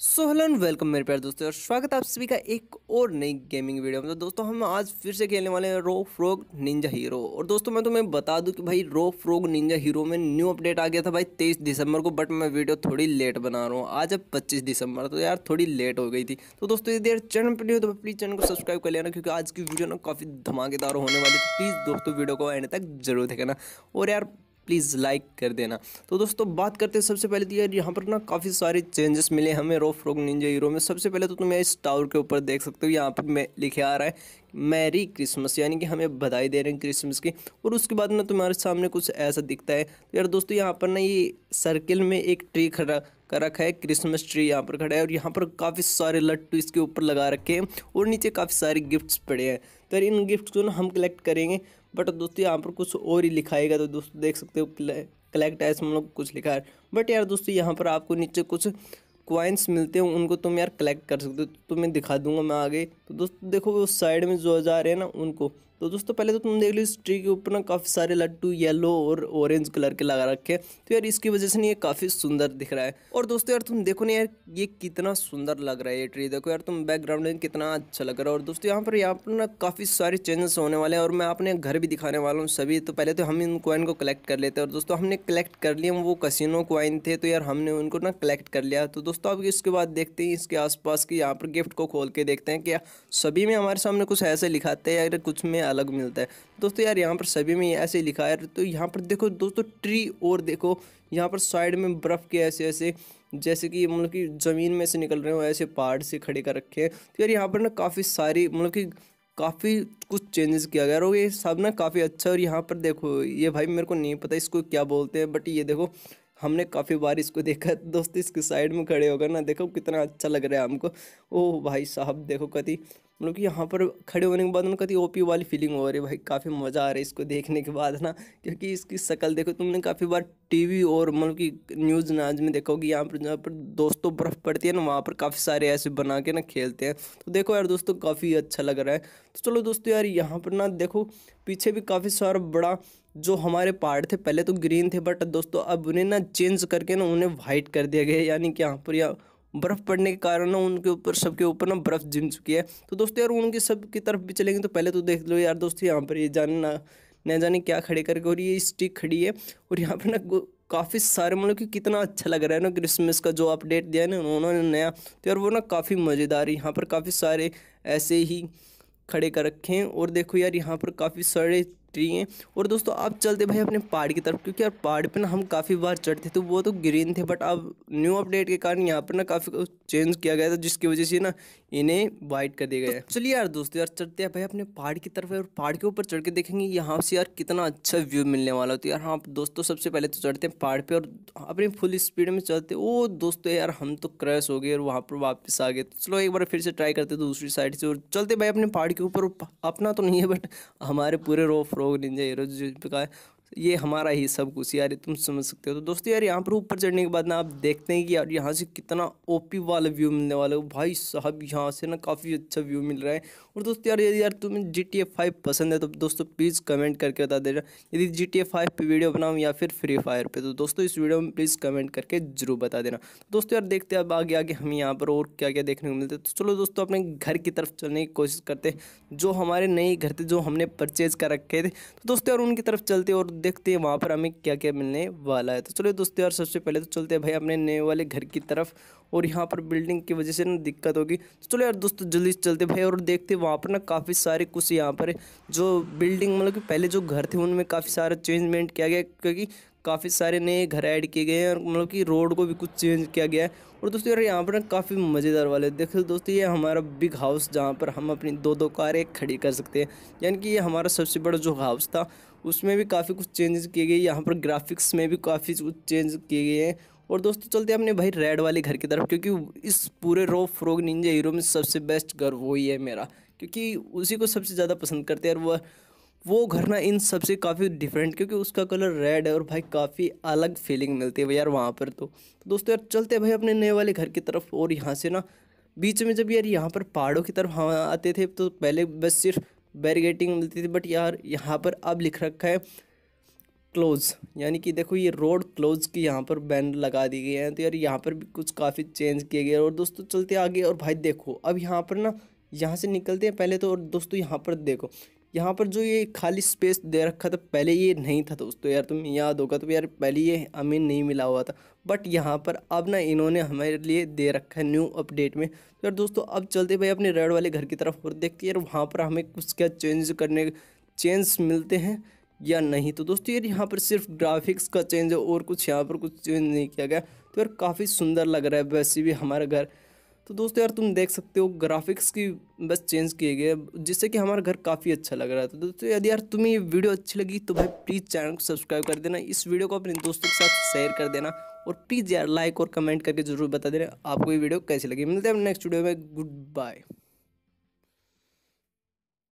सोहलन welcome मेरे प्यार दोस्तों और स्वागत आप सभी का एक और नई गेमिंग वीडियो में तो दोस्तों हम आज फिर से खेलने वाले हैं रो फ्रोग निंजा हीरो और दोस्तों मैं तुम्हें बता दूं कि भाई रो फ्रोग निंजा हीरो में न्यू अपडेट आ गया था भाई तेईस दिसंबर को बट मैं वीडियो थोड़ी लेट बना रहा हूँ आज अब पच्चीस दिसंबर तो यार थोड़ी लेट हो गई थी तो दोस्तों यदि यार चैनल पर नहीं हो तो प्लीज़ चैनल को सब्सक्राइब कर लेना क्योंकि आज की वीडियो ना काफ़ी धमाकेदार होने वाली थी प्लीज़ दोस्तों वीडियो को एंड तक जरूर देखना और यार प्लीज़ लाइक कर देना तो दोस्तों बात करते हैं सबसे पहले तो यार यहाँ पर ना काफ़ी सारे चेंजेस मिले हमें रोफ रोग निंजा हीरो में सबसे पहले तो तुम यहाँ इस टावर के ऊपर देख सकते हो यहाँ पर मैं लिखे आ रहा है मैरी क्रिसमस यानी कि हमें बधाई दे रहे हैं क्रिसमस की और उसके बाद ना तुम्हारे सामने कुछ ऐसा दिखता है तो यार दोस्तों यहाँ पर ना ये सर्किल में एक ट्री खड़ा कर रखा है क्रिसमस ट्री यहाँ पर खड़ा है और यहाँ पर काफ़ी सारे लट्टू इसके ऊपर लगा रखे हैं और नीचे काफ़ी सारे गिफ्ट्स पड़े हैं तो यार इन गिफ्ट्स को ना हम कलेक्ट करेंगे बट दोस्तों यहाँ पर कुछ और ही लिखाएगा तो दोस्तों देख सकते हो कलेक्ट है हम लोग कुछ लिखा है बट यार दोस्तों यहाँ पर आपको नीचे कुछ क्वाइंस मिलते हैं उनको तुम यार कलेक्ट कर सकते हो तो मैं दिखा दूंगा मैं आगे तो दोस्तों देखो वो साइड में जो जा रहे हैं ना उनको तो दोस्तों पहले तो तुम देख लो इस ट्री के ऊपर ना काफ़ी सारे लड्डू येलो और ऑरेंज कलर के लगा रखे हैं तो यार इसकी वजह से ना ये काफ़ी सुंदर दिख रहा है और दोस्तों यार तुम देखो ना यार ये कितना सुंदर लग रहा है ये ट्री देखो यार तुम बैकग्राउंड में कितना अच्छा लग रहा है और दोस्तों यहाँ पर यहाँ पर ना काफ़ी सारे चेंजेस होने वाले हैं और मैं अपने घर भी दिखाने वाला हूँ सभी तो पहले तो हम इन कॉइन को कलेक्ट कर लेते हैं और दोस्तों हमने कलेक्ट कर लिए वो कसिनो कॉइन थे तो यार हमने उनको ना कलेक्ट कर लिया तो दोस्तों अब इसके बाद देखते हैं इसके पास की यहाँ पर गिफ्ट को खोल के देखते हैं कि सभी में हमारे सामने कुछ ऐसे लिखाते हैं या कुछ में अलग मिलता है दोस्तों यार यहाँ पर सभी में ऐसे लिखा है तो यहाँ पर देखो दोस्तों ट्री और देखो यहाँ पर साइड में बर्फ़ के ऐसे ऐसे जैसे कि मतलब कि ज़मीन में से निकल रहे हो ऐसे पहाड़ से खड़े कर रखे हैं तो यार यहाँ पर ना काफ़ी सारी मतलब कि काफ़ी कुछ चेंजेस किया गया और ये सब ना काफ़ी अच्छा और यहाँ पर देखो ये भाई मेरे को नहीं पता इसको क्या बोलते हैं बट ये देखो हमने काफ़ी बार इसको देखा दोस्त इसके साइड में खड़े होकर ना देखो कितना अच्छा लग रहा है हमको ओह भाई साहब देखो कति मतलब कि यहाँ पर खड़े होने के बाद ना कति ओपी वाली फीलिंग हो रही है भाई काफ़ी मज़ा आ रहा है इसको देखने के बाद ना क्योंकि इसकी शक्ल देखो तुमने काफ़ी बार टीवी और मतलब कि न्यूज़ नाज में देखो कि यहाँ पर जहाँ पर दोस्तों बर्फ़ पड़ती है ना वहाँ पर काफ़ी सारे ऐसे बना के ना खेलते हैं तो देखो यार दोस्तों काफ़ी अच्छा लग रहा है तो चलो दोस्तों यार यहाँ पर ना देखो पीछे भी काफ़ी सारा बड़ा जो हमारे पहाड़ थे पहले तो ग्रीन थे बट दोस्तों अब उन्हें ना चेंज करके ना उन्हें वाइट कर दिया गया यानी कि यहाँ पर या बर्फ़ पड़ने के कारण ना उनके ऊपर सबके ऊपर ना बर्फ़ जम चुकी है तो दोस्तों यार उनकी सब की तरफ भी चलेंगे तो पहले तो देख लो यार दोस्तों यहाँ पर ये जाने ना न जाने क्या खड़े करके और ये स्टिक खड़ी है और यहाँ पर ना काफ़ी सारे मतलब कि कितना अच्छा लग रहा है ना क्रिसमस का जो अपडेट दिया है ना उन्होंने नया तो यार वो ना काफ़ी मज़ेदार यहाँ पर काफ़ी सारे ऐसे ही खड़े कर रखे हैं और देखो यार यहाँ पर काफ़ी सारे ट्री हैं और दोस्तों अब चलते भाई अपने पहाड़ की तरफ क्योंकि यार पहाड़ पर ना हम काफ़ी बार चढ़ते थे तो वो तो ग्रीन थे बट अब न्यू अपडेट के कारण यहाँ पर ना काफ़ी कुछ चेंज किया गया था जिसकी वजह से ना इन्हें वाइट कर दिया गया तो चलिए यार दोस्तों यार चढ़ते हैं भाई अपने पहाड़ की तरफ और पहाड़ के ऊपर चढ़ के देखेंगे यहाँ से यार कितना अच्छा व्यू मिलने वाला होता है यार हाँ दोस्तों सबसे पहले तो चढ़ते हैं पहाड़ पर और अपनी फुल स्पीड में चलते ओ दोस्तों यार हम तो क्रैश हो गए और वहाँ पर वापस आ गए तो चलो एक बार फिर से ट्राई करते दूसरी साइड से और चलते भाई अपने पहाड़ के ऊपर अपना तो नहीं है बट हमारे पूरे रोफ ఫ్రోగ్ నింజా ఈరోజు చూపిక ये हमारा ही सब कुछ यार तुम समझ सकते हो तो दोस्तों यार यहाँ पर ऊपर चढ़ने के बाद ना आप देखते हैं कि यार यहाँ से कितना ओपी वाला व्यू मिलने वाला है भाई साहब यहाँ से ना काफ़ी अच्छा व्यू मिल रहा है और दोस्तों यार यदि यार तुम्हें जी टी फाइव पसंद है तो दोस्तों प्लीज़ कमेंट करके बता देना यदि जी टी फाइव पर वीडियो बनाऊँ या फिर फ्री फायर पर तो दोस्तों इस वीडियो में प्लीज़ कमेंट करके जरूर बता देना दोस्तों यार देखते हैं अब आगे आगे हम यहाँ पर और क्या क्या देखने को मिलता है तो चलो दोस्तों अपने घर की तरफ चलने की कोशिश करते जो हमारे नए घर थे जो हमने परचेज़ कर रखे थे तो दोस्तों यार उनकी तरफ चलते और देखते हैं वहाँ पर हमें क्या क्या मिलने वाला है तो चलिए दोस्तों यार सबसे पहले तो चलते हैं भाई अपने नए वाले घर की तरफ और यहाँ पर बिल्डिंग की वजह से ना दिक्कत होगी तो चलो यार दोस्तों जल्दी से चलते भाई और देखते वहाँ पर ना काफ़ी सारे कुछ यहाँ पर जो बिल्डिंग मतलब कि पहले जो घर थे उनमें काफ़ी सारा चेंजमेंट किया गया क्योंकि काफ़ी सारे नए घर ऐड किए गए हैं और मतलब कि रोड को भी कुछ चेंज किया गया है और दोस्तों यार यहाँ पर काफ़ी मज़ेदार वाले देखो दोस्तों ये हमारा बिग हाउस जहाँ पर हम अपनी दो दो कारें खड़ी कर सकते हैं यानी कि ये हमारा सबसे बड़ा जो हाउस था उसमें भी काफ़ी कुछ चेंजेस किए गए यहाँ पर ग्राफिक्स में भी काफ़ी कुछ चेंज किए गए हैं और दोस्तों चलते हैं अपने भाई रेड वाले घर की तरफ क्योंकि इस पूरे रो फ्रोग निंजा हीरो में सबसे बेस्ट घर वही है मेरा क्योंकि उसी को सबसे ज़्यादा पसंद करते हैं और वह वो घर ना इन सबसे काफ़ी डिफरेंट क्योंकि उसका कलर रेड है और भाई काफ़ी अलग फीलिंग मिलती है यार वहाँ पर तो, दोस्तों यार चलते हैं भाई अपने नए वाले घर की तरफ और यहाँ से ना बीच में जब यार यहाँ पर पहाड़ों की तरफ हम आते थे तो पहले बस सिर्फ बैरिगेटिंग मिलती थी बट यार यहाँ पर अब लिख रखा है क्लोज यानी कि देखो ये रोड क्लोज की यहाँ पर बैन लगा दी गई है तो यार यहाँ पर भी कुछ काफ़ी चेंज किए गए और दोस्तों चलते आगे और भाई देखो अब यहाँ पर ना यहाँ से निकलते हैं पहले तो और दोस्तों यहाँ पर देखो यहाँ पर जो ये खाली स्पेस दे रखा था पहले ये नहीं था दोस्तों यार तुम याद होगा तो यार पहले ये हमें नहीं मिला हुआ था बट यहाँ पर अब ना इन्होंने हमारे लिए दे रखा है न्यू अपडेट में तो यार दोस्तों अब चलते भाई अपने रेड वाले घर की तरफ और देखते यार वहाँ पर हमें कुछ क्या चेंज करने चेंज मिलते हैं या नहीं तो दोस्तों यार यहाँ पर सिर्फ ग्राफिक्स का चेंज है और कुछ यहाँ पर कुछ चेंज नहीं किया गया तो यार काफ़ी सुंदर लग रहा है वैसे भी हमारा घर तो दोस्तों यार तुम देख सकते हो ग्राफिक्स की बस चेंज किए गए जिससे कि हमारा घर काफ़ी अच्छा लग रहा था तो दोस्तों यदि यार तुम्हें ये वीडियो अच्छी लगी तो भाई प्लीज़ चैनल को सब्सक्राइब कर देना इस वीडियो को अपने दोस्तों के साथ शेयर कर देना और प्लीज़ यार लाइक और कमेंट करके ज़रूर बता देना आपको ये वीडियो कैसी लगी मिलते हैं नेक्स्ट वीडियो में गुड बाय